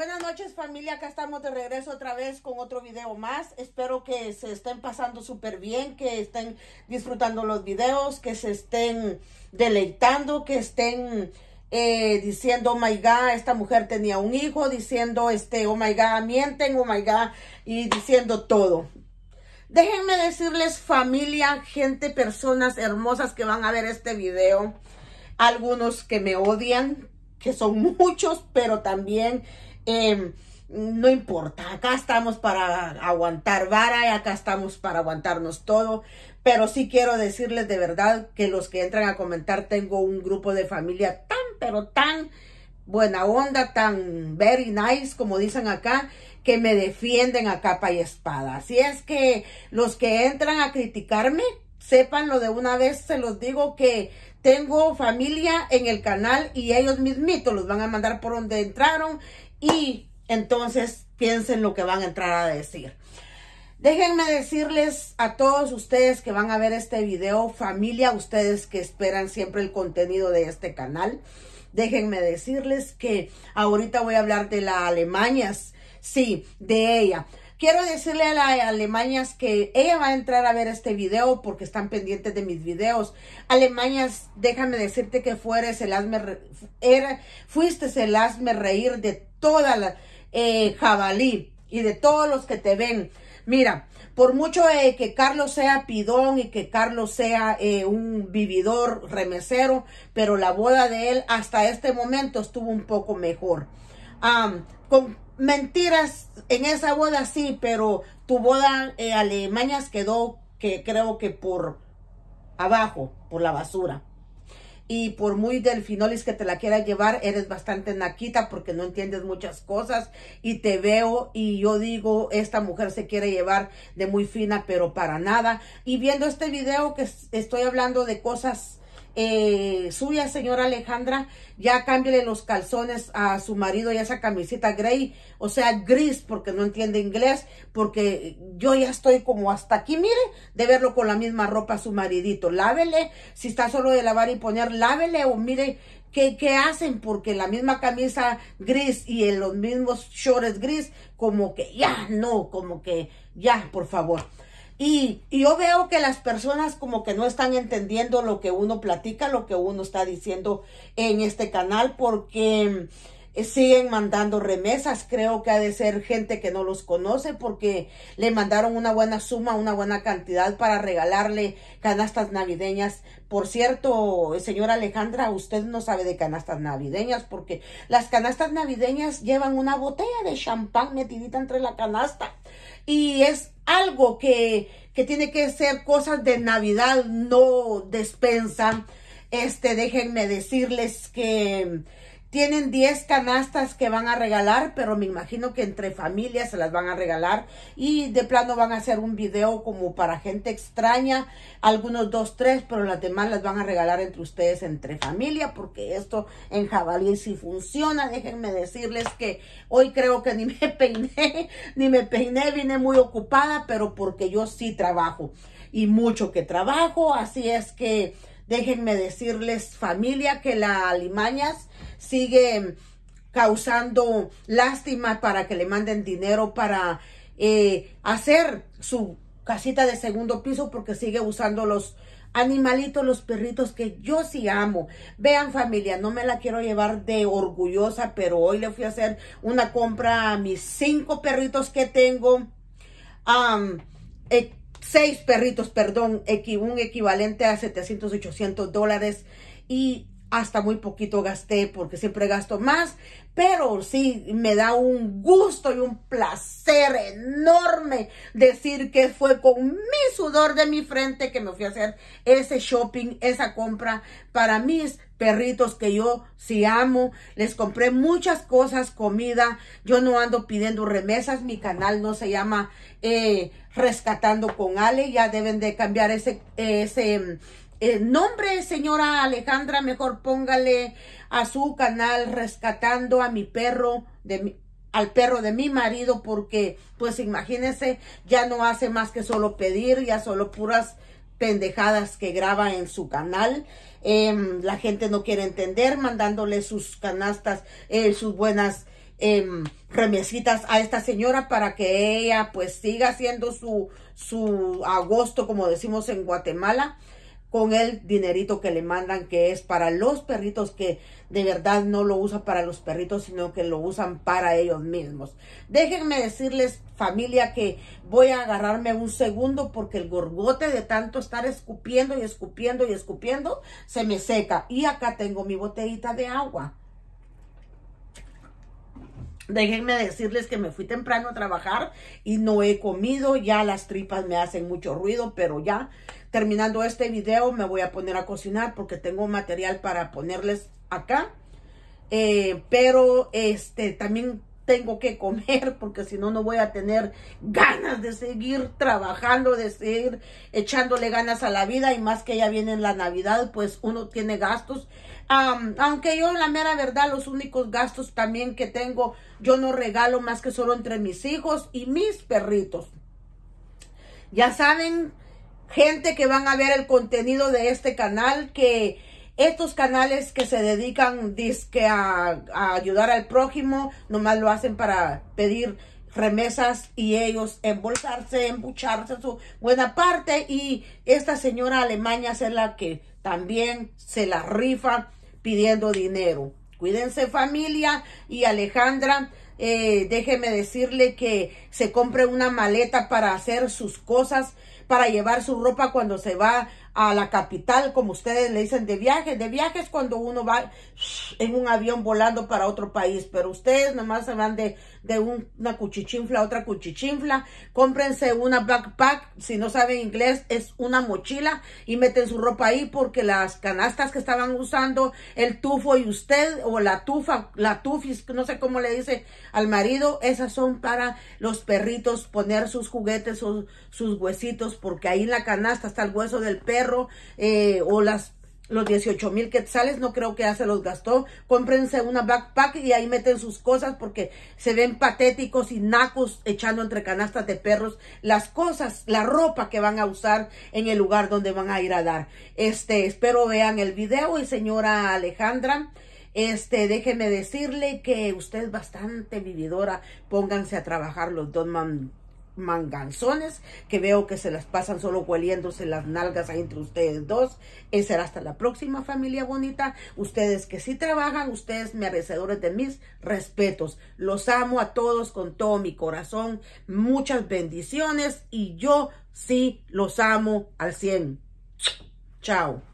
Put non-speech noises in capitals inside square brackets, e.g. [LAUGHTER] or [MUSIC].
Buenas noches familia, acá estamos de regreso otra vez con otro video más. Espero que se estén pasando súper bien, que estén disfrutando los videos, que se estén deleitando, que estén eh, diciendo, oh my God, esta mujer tenía un hijo, diciendo, este, oh my God, mienten, oh my God, y diciendo todo. Déjenme decirles familia, gente, personas hermosas que van a ver este video. Algunos que me odian, que son muchos, pero también Em, no importa, acá estamos para aguantar vara y acá estamos para aguantarnos todo, pero sí quiero decirles de verdad que los que entran a comentar tengo un grupo de familia tan, pero tan buena onda, tan very nice, como dicen acá, que me defienden a capa y espada. Así es que los que entran a criticarme, lo de una vez, se los digo que tengo familia en el canal y ellos mismitos los van a mandar por donde entraron y entonces piensen lo que van a entrar a decir. Déjenme decirles a todos ustedes que van a ver este video, familia, ustedes que esperan siempre el contenido de este canal, déjenme decirles que ahorita voy a hablar de la Alemania sí, de ella. Quiero decirle a la Alemañas que ella va a entrar a ver este video porque están pendientes de mis videos. Alemania, déjame decirte que fueres el hazme, fuiste el reír de toda la eh, jabalí y de todos los que te ven. Mira, por mucho eh, que Carlos sea pidón y que Carlos sea eh, un vividor remesero, pero la boda de él hasta este momento estuvo un poco mejor con mentiras en esa boda sí, pero tu boda en eh, Alemania quedó que creo que por abajo, por la basura. Y por muy delfinolis que te la quiera llevar, eres bastante naquita porque no entiendes muchas cosas. Y te veo y yo digo, esta mujer se quiere llevar de muy fina, pero para nada. Y viendo este video que estoy hablando de cosas eh, suya, señora Alejandra, ya cámbiale los calzones a su marido y esa camiseta gray, o sea, gris, porque no entiende inglés, porque yo ya estoy como hasta aquí, mire, de verlo con la misma ropa a su maridito. Lávele, si está solo de lavar y poner, lávele o mire que ¿Qué, hacen? Porque la misma camisa gris y en los mismos shorts gris, como que ya, no, como que ya, por favor. Y, yo veo que las personas como que no están entendiendo lo que uno platica, lo que uno está diciendo en este canal, porque eh, siguen mandando remesas. Creo que ha de ser gente que no los conoce porque le mandaron una buena suma, una buena cantidad para regalarle canastas navideñas. Por cierto, señora Alejandra, usted no sabe de canastas navideñas porque las canastas navideñas llevan una botella de champán metidita entre la canasta y es algo que, que tiene que ser cosas de Navidad, no despensa. Este, déjenme decirles que tienen 10 canastas que van a regalar, pero me imagino que entre familias se las van a regalar. Y de plano van a hacer un video como para gente extraña. Algunos dos, tres, pero las demás las van a regalar entre ustedes, entre familia. Porque esto en jabalí sí funciona. Déjenme decirles que hoy creo que ni [LAUGHS] me peiné, ni me peiné. Vine muy ocupada, pero porque yo sí trabajo. Y mucho que trabajo. Así es que Déjenme decirles, familia, que la Alimañas sigue causando lástima para que le manden dinero para eh, hacer su casita de segundo piso porque sigue usando los animalitos, los perritos que yo sí amo. Vean familia, no me la quiero llevar de orgullosa, pero hoy le fui a hacer una compra a mis cinco perritos que tengo. Ah seis perritos, perdón, un equivalente a 700, 800 dólares. Y hasta muy poquito gasté porque siempre gasto más, pero sí me da un gusto y un placer enorme decir que fue con mi sudor de mi frente que me fui a hacer ese shopping, esa compra para mis perritos que yo sí amo. Les compré muchas cosas, comida. Yo no ando pidiendo remesas. Mi canal no se llama eh, Rescatando con Ale. Ya deben de cambiar ese... ese el nombre, señora Alejandra, mejor póngale a su canal rescatando a mi perro de al perro de mi marido porque pues imagínense ya no hace más que solo pedir ya solo puras pendejadas que graba en su canal em, la gente no quiere entender mandándole sus canastas eh, sus buenas em, remesitas a esta señora para que ella pues siga haciendo su su agosto como decimos en Guatemala con el dinerito que le mandan, que es para los perritos que de verdad no lo usan para los perritos, sino que lo usan para ellos mismos. Déjenme decirles, familia, que voy a agarrarme un segundo porque el gorgote de tanto estar escupiendo y escupiendo y escupiendo se me seca. Y acá tengo mi botellita de agua. Déjenme decirles que me fui temprano a trabajar y no he comido, ya las tripas me hacen mucho ruido, pero ya terminando este video me voy a poner a cocinar porque tengo material para ponerles acá. Eh, pero este también tengo que comer [LAUGHS] porque si no, no voy a tener ganas de seguir trabajando, de seguir echándole ganas a la vida y más que ya viene la Navidad, pues uno tiene gastos aunque yo la mera verdad los únicos gastos también que tengo, yo no regalo más que solo entre mis hijos y mis perritos. Ya saben, gente que van a ver el contenido de este canal, que estos canales que se dedican a, a ayudar al prójimo, nomás lo hacen para pedir remesas y ellos embolsarse, embucharse su buena parte y esta señora Alemania es la que también se la rifa pidiendo dinero. Cuídense familia y Alejandra, eh, déjeme decirle que se compre una maleta para hacer sus cosas, para llevar su ropa cuando se va a la capital, como ustedes le dicen, de viaje. De viaje es cuando uno va en un avión volando para otro país, pero ustedes nomás se van de, de una cuchichinfla a otra cuchichinfla. Cómprense una backpack, si no saben inglés, es una mochila y meten su ropa ahí porque las canastas que estaban usando, el tufo y usted, o la tufa, la tufis, no sé cómo le dice al marido, esas son para los perritos poner sus juguetes o sus huesitos porque ahí en la canasta está el hueso del perro eh, o las los dieciocho mil quetzales no creo que ya se los gastó. Cómprense una backpack y ahí meten sus cosas porque se ven patéticos y nacos echando entre canastas de perros las cosas, la ropa que van a usar en el lugar donde van a ir a dar. Este, espero vean el video y señora Alejandra. Este, déjeme decirle que usted es bastante vividora. Pónganse a trabajar los dos manganzones que veo que se las pasan solo hueliéndose las nalgas entre ustedes dos. Esa eh, será hasta la próxima familia bonita. Ustedes que sí trabajan, ustedes merecedores de mis respetos. Los amo a todos con todo mi corazón. Muchas bendiciones y yo sí los amo al 100. Chao.